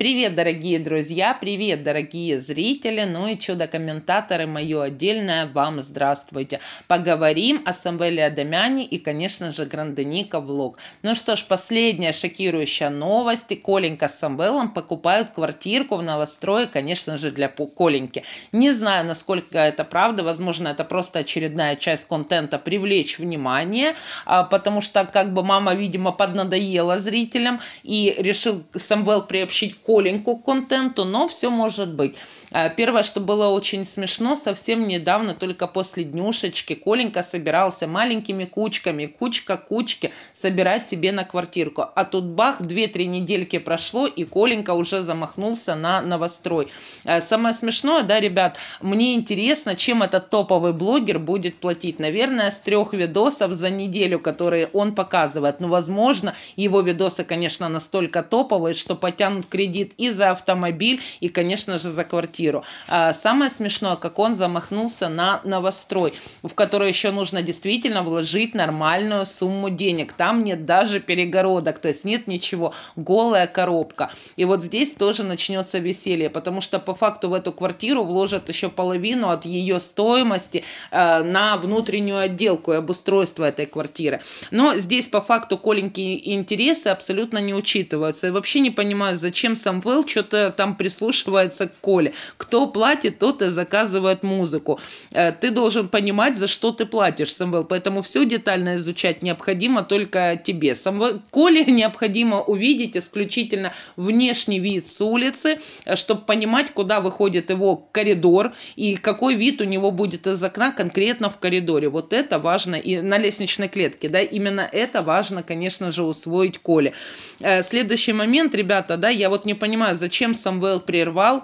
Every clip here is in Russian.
Привет, дорогие друзья, привет, дорогие зрители, ну и чудо-комментаторы, мое отдельное вам здравствуйте. Поговорим о Самвеле Адамяне и, конечно же, Гранденика Влог. Ну что ж, последняя шокирующая новость. Коленька с Самвелом покупают квартирку в новострое, конечно же, для Коленьки. Не знаю, насколько это правда, возможно, это просто очередная часть контента привлечь внимание, а, потому что как бы мама, видимо, поднадоела зрителям и решил Самвел приобщить коленьку к контенту, но все может быть. А, первое, что было очень смешно, совсем недавно, только после днюшечки, Коленька собирался маленькими кучками, кучка кучки, собирать себе на квартирку. А тут бах, 2-3 недельки прошло, и Коленька уже замахнулся на новострой. А, самое смешное, да, ребят, мне интересно, чем этот топовый блогер будет платить. Наверное, с трех видосов за неделю, которые он показывает. Но, ну, возможно, его видосы, конечно, настолько топовые, что потянут кредит кредит, и за автомобиль, и, конечно же, за квартиру. А самое смешное, как он замахнулся на новострой, в который еще нужно действительно вложить нормальную сумму денег. Там нет даже перегородок, то есть нет ничего, голая коробка. И вот здесь тоже начнется веселье, потому что по факту в эту квартиру вложат еще половину от ее стоимости э, на внутреннюю отделку и обустройство этой квартиры. Но здесь по факту Коленьки интересы абсолютно не учитываются. И вообще не понимаю, зачем сам Самвел что-то там прислушивается к Коле. Кто платит, тот и заказывает музыку. Э, ты должен понимать, за что ты платишь, Самвел. Поэтому все детально изучать необходимо только тебе. Самвел... Коле необходимо увидеть исключительно внешний вид с улицы, э, чтобы понимать, куда выходит его коридор и какой вид у него будет из окна конкретно в коридоре. Вот это важно. И на лестничной клетке, да, именно это важно, конечно же, усвоить Коле. Э, следующий момент, ребята, да, я вот не не понимаю, зачем Самвел прервал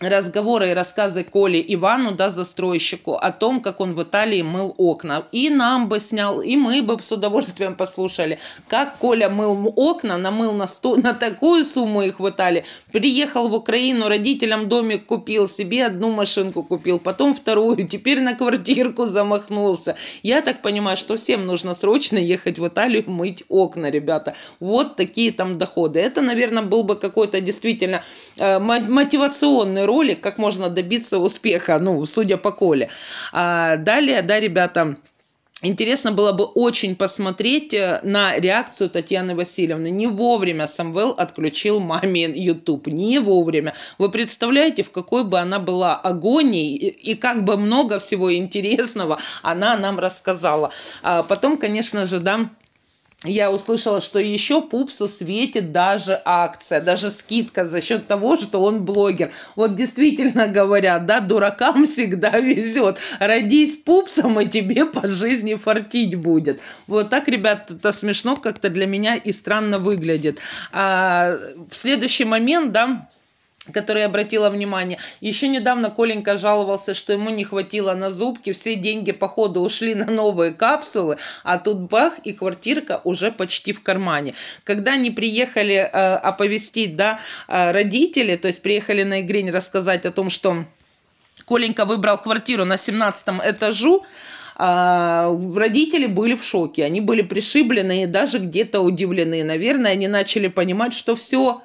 разговоры и рассказы Коли Ивану, да, застройщику, о том, как он в Италии мыл окна. И нам бы снял, и мы бы с удовольствием послушали, как Коля мыл окна, намыл на, сто, на такую сумму их в Италии. Приехал в Украину, родителям домик купил, себе одну машинку купил, потом вторую, теперь на квартирку замахнулся. Я так понимаю, что всем нужно срочно ехать в Италию мыть окна, ребята. Вот такие там доходы. Это, наверное, был бы какой-то действительно э, мотивационный классный ролик, как можно добиться успеха, ну, судя по Коле. А далее, да, ребята, Интересно было бы очень посмотреть э, на реакцию Татьяны Васильевны. Не вовремя Самвел отключил маме YouTube. Не вовремя. Вы представляете, в какой бы она была агонии и как бы много всего интересного она нам рассказала. А потом, конечно же, да, я услышала, что еще Пупсу светит даже акция, даже скидка за счет того, что он блогер. Вот действительно говорят, да, дуракам всегда везет. Родись Пупсом, и тебе по жизни фартить будет. Вот так, ребят, это смешно как-то для меня и странно выглядит. А, в следующий момент, да, который обратила внимание. Еще недавно Коленька жаловался, что ему не хватило на зубки, все деньги по ходу ушли на новые капсулы, а тут бах, и квартирка уже почти в кармане. Когда они приехали э, оповестить да, э, родители, то есть приехали на Игрень рассказать о том, что Коленька выбрал квартиру на 17 этажу, а родители были в шоке, они были пришиблены и даже где-то удивлены. Наверное, они начали понимать, что все,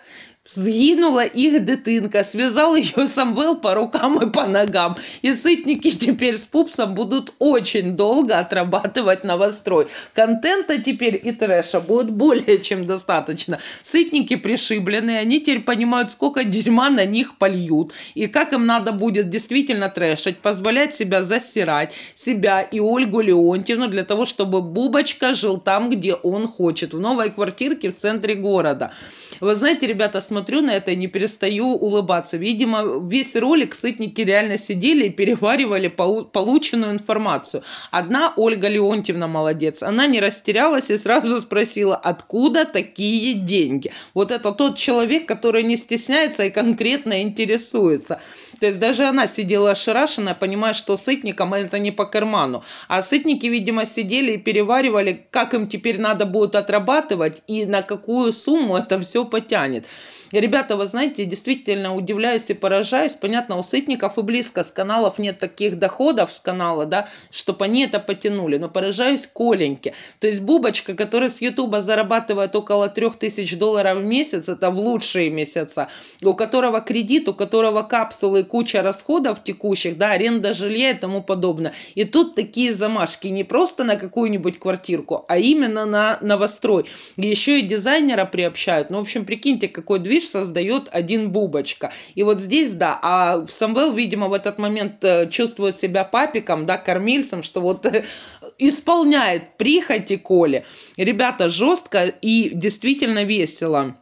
Згинула их дитинка, связал ее Самвел по рукам и по ногам. И сытники теперь с пупсом будут очень долго отрабатывать новострой. Контента теперь и трэша будет более чем достаточно. Сытники пришиблены, они теперь понимают, сколько дерьма на них польют. И как им надо будет действительно трэшить, позволять себя застирать, себя и Ольгу Леонтьевну для того, чтобы Бубочка жил там, где он хочет, в новой квартирке в центре города. Вы знаете, ребята, смотрю на это и не перестаю улыбаться. Видимо, весь ролик сытники реально сидели и переваривали полученную информацию. Одна Ольга Леонтьевна молодец. Она не растерялась и сразу спросила, откуда такие деньги. Вот это тот человек, который не стесняется и конкретно интересуется. То есть даже она сидела ошарашенная, понимая, что сытникам это не по карману. А сытники, видимо, сидели и переваривали, как им теперь надо будет отрабатывать и на какую сумму это все потянет. Ребята, вы знаете, действительно удивляюсь и поражаюсь. Понятно, у сытников и близко с каналов нет таких доходов с канала, да, чтобы они это потянули. Но поражаюсь Коленьке. То есть Бубочка, которая с Ютуба зарабатывает около 3000 долларов в месяц, это в лучшие месяца, у которого кредит, у которого капсулы куча расходов текущих, да, аренда жилья и тому подобное. И тут такие замашки не просто на какую-нибудь квартирку, а именно на новострой. и Еще и дизайнера приобщают. Ну, в общем, прикиньте, какой движ создает один бубочка. И вот здесь, да, а Самвел, видимо, в этот момент э, чувствует себя папиком, да, кормильцем, что вот э, исполняет прихоти Коли. Ребята, жестко и действительно весело.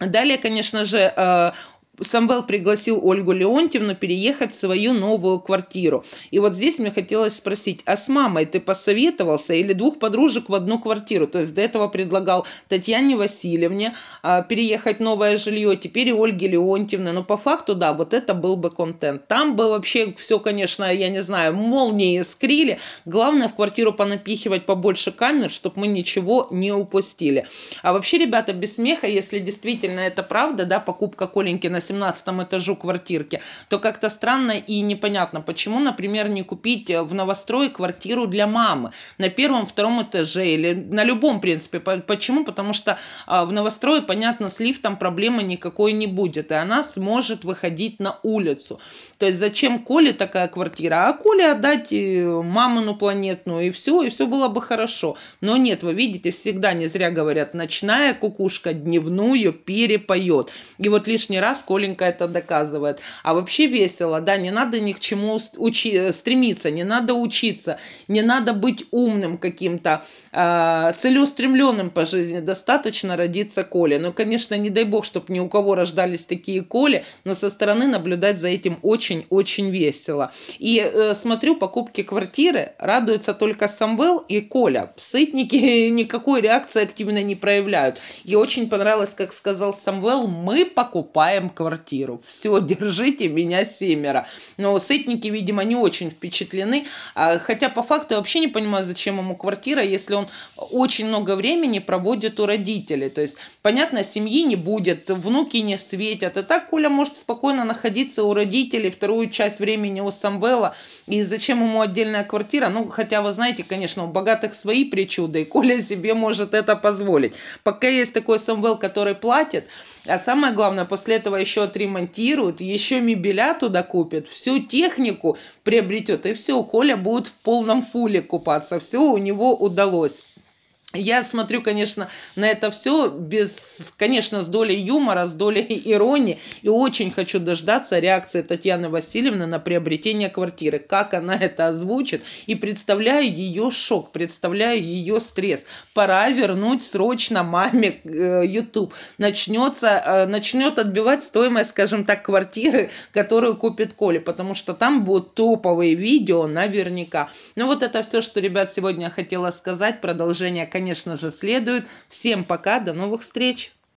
Далее, конечно же, э, Самвел пригласил Ольгу Леонтьевну переехать в свою новую квартиру. И вот здесь мне хотелось спросить, а с мамой ты посоветовался или двух подружек в одну квартиру? То есть до этого предлагал Татьяне Васильевне а, переехать в новое жилье, теперь и Ольге Леонтьевне. Но по факту, да, вот это был бы контент. Там бы вообще все, конечно, я не знаю, молнии искрили. Главное в квартиру понапихивать побольше камер, чтобы мы ничего не упустили. А вообще, ребята, без смеха, если действительно это правда, да, покупка Коленькина 17 этажу квартирки, то как-то странно и непонятно, почему, например, не купить э, в новострой квартиру для мамы на первом, втором этаже или на любом, принципе. Почему? Потому что а, в новострое, понятно, с лифтом проблемы никакой не будет, и она сможет выходить на улицу. То есть зачем Коле такая квартира? А Коле отдать э, мамину планетную, и все, и все было бы хорошо. Но нет, вы видите, всегда не зря говорят, ночная кукушка дневную перепоет. И вот лишний раз Коля Оленька это доказывает. А вообще весело, да, не надо ни к чему учи, э, стремиться, не надо учиться, не надо быть умным каким-то, э, целеустремленным по жизни. Достаточно родиться Коле. Ну, конечно, не дай бог, чтобы ни у кого рождались такие Коли, но со стороны наблюдать за этим очень-очень весело. И э, смотрю, покупки квартиры радуются только Самвел и Коля. Сытники никакой реакции активно не проявляют. И очень понравилось, как сказал Самвел, мы покупаем квартиру квартиру. Все, держите меня семеро. Но сытники, видимо, не очень впечатлены, а, хотя по факту я вообще не понимаю, зачем ему квартира, если он очень много времени проводит у родителей. То есть, понятно, семьи не будет, внуки не светят. И а так Коля может спокойно находиться у родителей вторую часть времени у Самвела. И зачем ему отдельная квартира? Ну, хотя, вы знаете, конечно, у богатых свои причуды, и Коля себе может это позволить. Пока есть такой Самвел, который платит, а самое главное, после этого еще еще отремонтирует, еще мебеля туда купит, всю технику приобретет, и все, Коля будет в полном фуле купаться. Все у него удалось. Я смотрю, конечно, на это все без, конечно, с долей юмора, с долей иронии. И очень хочу дождаться реакции Татьяны Васильевны на приобретение квартиры. Как она это озвучит. И представляю ее шок, представляю ее стресс. Пора вернуть срочно маме э, YouTube. Начнется, э, начнет отбивать стоимость, скажем так, квартиры, которую купит Коля. Потому что там будут топовые видео наверняка. Ну вот это все, что, ребят, сегодня хотела сказать. Продолжение, конечно, конечно же, следует. Всем пока, до новых встреч!